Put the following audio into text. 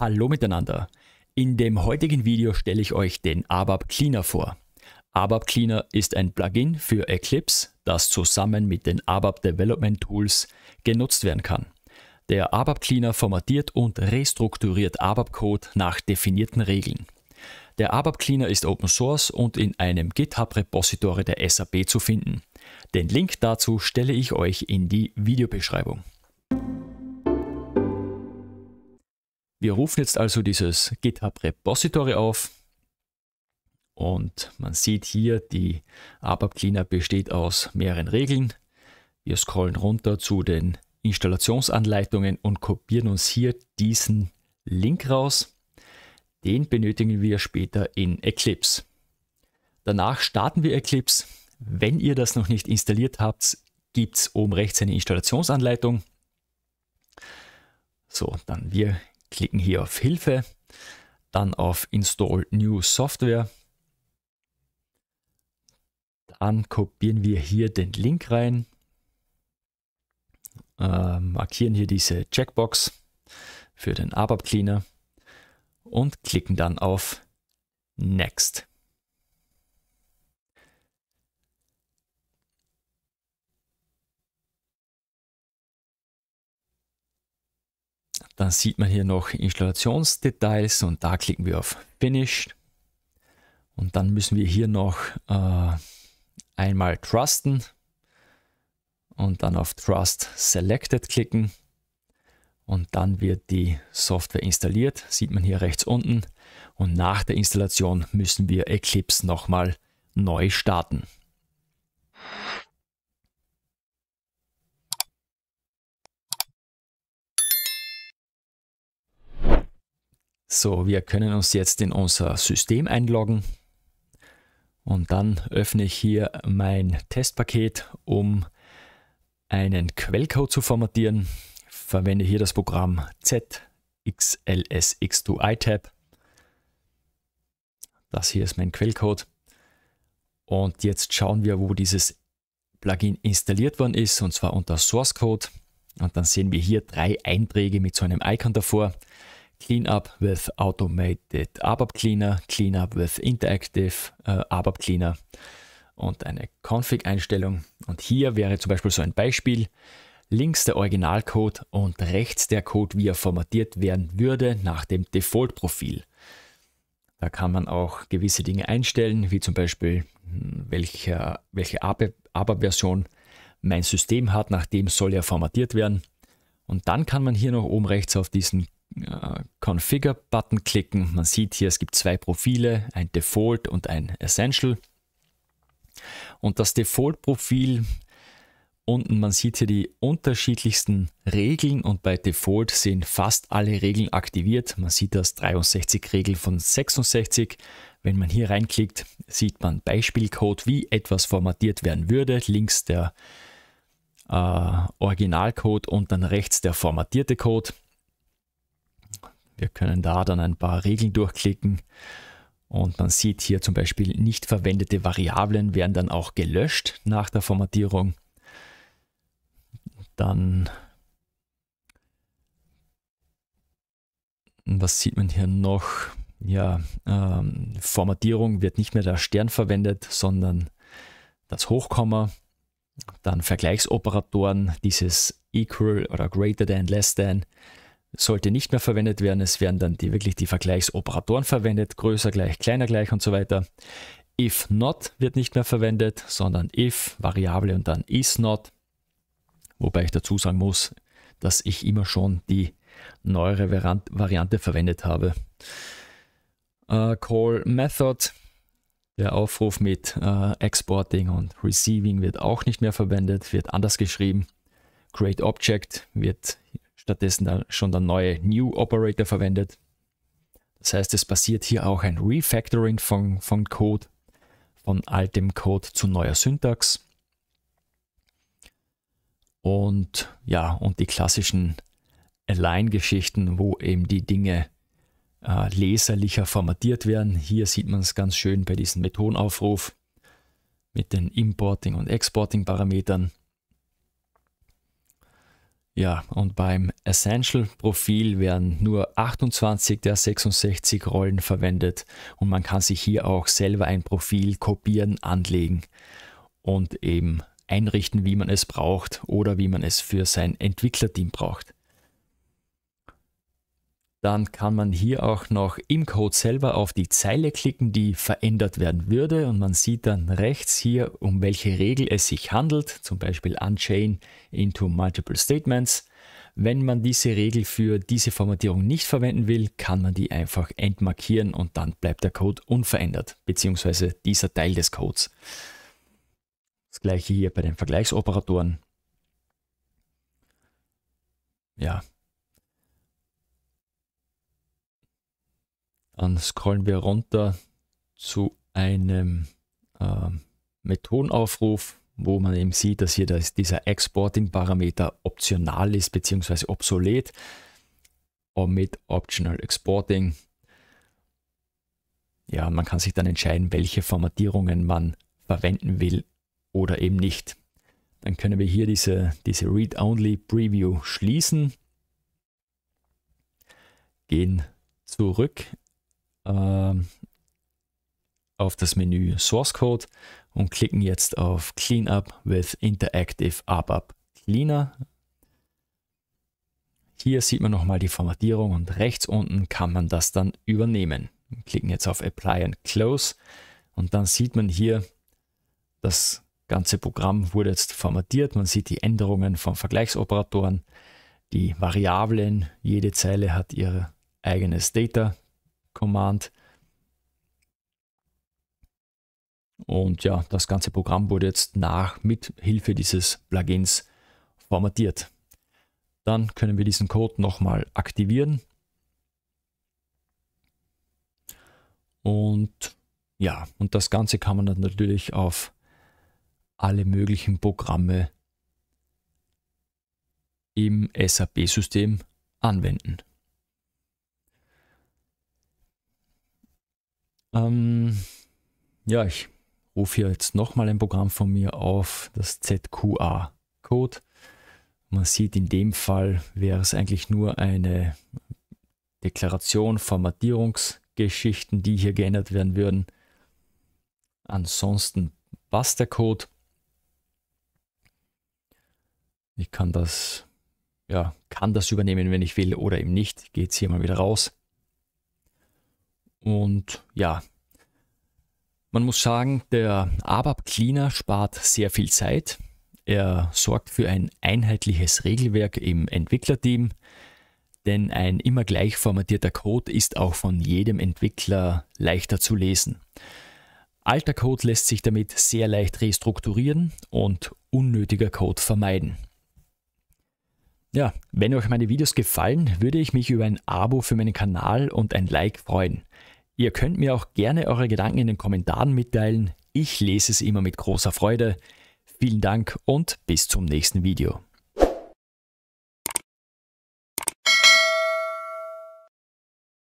Hallo miteinander. In dem heutigen Video stelle ich euch den ABAP Cleaner vor. ABAP Cleaner ist ein Plugin für Eclipse, das zusammen mit den ABAP Development Tools genutzt werden kann. Der ABAP Cleaner formatiert und restrukturiert ABAP Code nach definierten Regeln. Der ABAP Cleaner ist Open Source und in einem GitHub Repository der SAP zu finden. Den Link dazu stelle ich euch in die Videobeschreibung. Wir rufen jetzt also dieses GitHub Repository auf und man sieht hier, die ABAP Cleaner besteht aus mehreren Regeln. Wir scrollen runter zu den Installationsanleitungen und kopieren uns hier diesen Link raus. Den benötigen wir später in Eclipse. Danach starten wir Eclipse. Wenn ihr das noch nicht installiert habt, gibt es oben rechts eine Installationsanleitung. So, dann wir klicken hier auf Hilfe, dann auf Install New Software. Dann kopieren wir hier den Link rein, äh, markieren hier diese Checkbox für den ABAP Cleaner und klicken dann auf Next. Dann sieht man hier noch Installationsdetails und da klicken wir auf Finish. Und dann müssen wir hier noch äh, einmal Trusten und dann auf Trust Selected klicken. Und dann wird die Software installiert, sieht man hier rechts unten. Und nach der Installation müssen wir Eclipse nochmal neu starten. So, wir können uns jetzt in unser System einloggen und dann öffne ich hier mein Testpaket, um einen Quellcode zu formatieren. Verwende hier das Programm ZXLSX2iTab. Das hier ist mein Quellcode. Und jetzt schauen wir, wo dieses Plugin installiert worden ist, und zwar unter Source Code. Und dann sehen wir hier drei Einträge mit so einem Icon davor. Cleanup with Automated ABAP Cleaner, Cleanup with Interactive äh, ABAP Cleaner und eine Config-Einstellung. Und hier wäre zum Beispiel so ein Beispiel. Links der Originalcode und rechts der Code, wie er formatiert werden würde nach dem Default-Profil. Da kann man auch gewisse Dinge einstellen, wie zum Beispiel, hm, welche, welche ABAP-Version mein System hat, nach dem soll er formatiert werden. Und dann kann man hier noch oben rechts auf diesen äh, Configure-Button klicken. Man sieht hier, es gibt zwei Profile, ein Default und ein Essential. Und das Default-Profil unten, man sieht hier die unterschiedlichsten Regeln und bei Default sind fast alle Regeln aktiviert. Man sieht das 63 Regeln von 66. Wenn man hier reinklickt, sieht man Beispielcode, wie etwas formatiert werden würde. Links der äh, Originalcode und dann rechts der formatierte Code. Wir können da dann ein paar Regeln durchklicken und man sieht hier zum Beispiel nicht verwendete Variablen werden dann auch gelöscht nach der Formatierung. Dann, was sieht man hier noch? Ja, ähm, Formatierung wird nicht mehr der Stern verwendet, sondern das Hochkomma. Dann Vergleichsoperatoren, dieses Equal oder Greater than, Less than sollte nicht mehr verwendet werden. Es werden dann die, wirklich die Vergleichsoperatoren verwendet, größer gleich, kleiner gleich und so weiter. If not wird nicht mehr verwendet, sondern if, Variable und dann is not. Wobei ich dazu sagen muss, dass ich immer schon die neuere Variante verwendet habe. Uh, call Method, der Aufruf mit uh, Exporting und Receiving wird auch nicht mehr verwendet, wird anders geschrieben. Create Object wird stattdessen dann schon der neue New Operator verwendet. Das heißt, es passiert hier auch ein Refactoring von, von Code, von altem Code zu neuer Syntax. Und ja, und die klassischen Align-Geschichten, wo eben die Dinge äh, leserlicher formatiert werden. Hier sieht man es ganz schön bei diesem Methodenaufruf mit den Importing- und Exporting-Parametern. Ja, und beim Essential-Profil werden nur 28 der 66 Rollen verwendet und man kann sich hier auch selber ein Profil kopieren, anlegen und eben einrichten, wie man es braucht oder wie man es für sein Entwicklerteam braucht. Dann kann man hier auch noch im Code selber auf die Zeile klicken, die verändert werden würde. Und man sieht dann rechts hier, um welche Regel es sich handelt, zum Beispiel Unchain into Multiple Statements. Wenn man diese Regel für diese Formatierung nicht verwenden will, kann man die einfach entmarkieren und dann bleibt der Code unverändert, beziehungsweise dieser Teil des Codes. Das gleiche hier bei den Vergleichsoperatoren. Ja, Dann scrollen wir runter zu einem äh, Methodenaufruf, wo man eben sieht, dass hier das, dieser Exporting-Parameter optional ist bzw. obsolet mit Optional Exporting. Ja, man kann sich dann entscheiden, welche Formatierungen man verwenden will oder eben nicht. Dann können wir hier diese, diese Read-Only-Preview schließen, gehen zurück ähm, auf das Menü Source Code und klicken jetzt auf Cleanup with Interactive ABAP Cleaner. Hier sieht man nochmal die Formatierung und rechts unten kann man das dann übernehmen. Wir klicken jetzt auf Apply and Close und dann sieht man hier, das ganze Programm wurde jetzt formatiert. Man sieht die Änderungen von Vergleichsoperatoren, die Variablen. Jede Zeile hat ihr eigenes Data Command. Und ja, das ganze Programm wurde jetzt nach mit Hilfe dieses Plugins formatiert. Dann können wir diesen Code nochmal aktivieren. Und ja, und das Ganze kann man dann natürlich auf alle möglichen Programme im SAP-System anwenden. Ähm, ja, ich rufe hier jetzt nochmal ein Programm von mir auf, das ZQA-Code. Man sieht, in dem Fall wäre es eigentlich nur eine Deklaration, Formatierungsgeschichten, die hier geändert werden würden. Ansonsten passt der Code. Ich kann das, ja, kann das übernehmen, wenn ich will oder eben nicht. Geht es hier mal wieder raus. Und ja, man muss sagen, der ABAP Cleaner spart sehr viel Zeit. Er sorgt für ein einheitliches Regelwerk im Entwicklerteam, denn ein immer gleich formatierter Code ist auch von jedem Entwickler leichter zu lesen. Alter Code lässt sich damit sehr leicht restrukturieren und unnötiger Code vermeiden. Ja, wenn euch meine Videos gefallen, würde ich mich über ein Abo für meinen Kanal und ein Like freuen. Ihr könnt mir auch gerne eure Gedanken in den Kommentaren mitteilen. Ich lese es immer mit großer Freude. Vielen Dank und bis zum nächsten Video.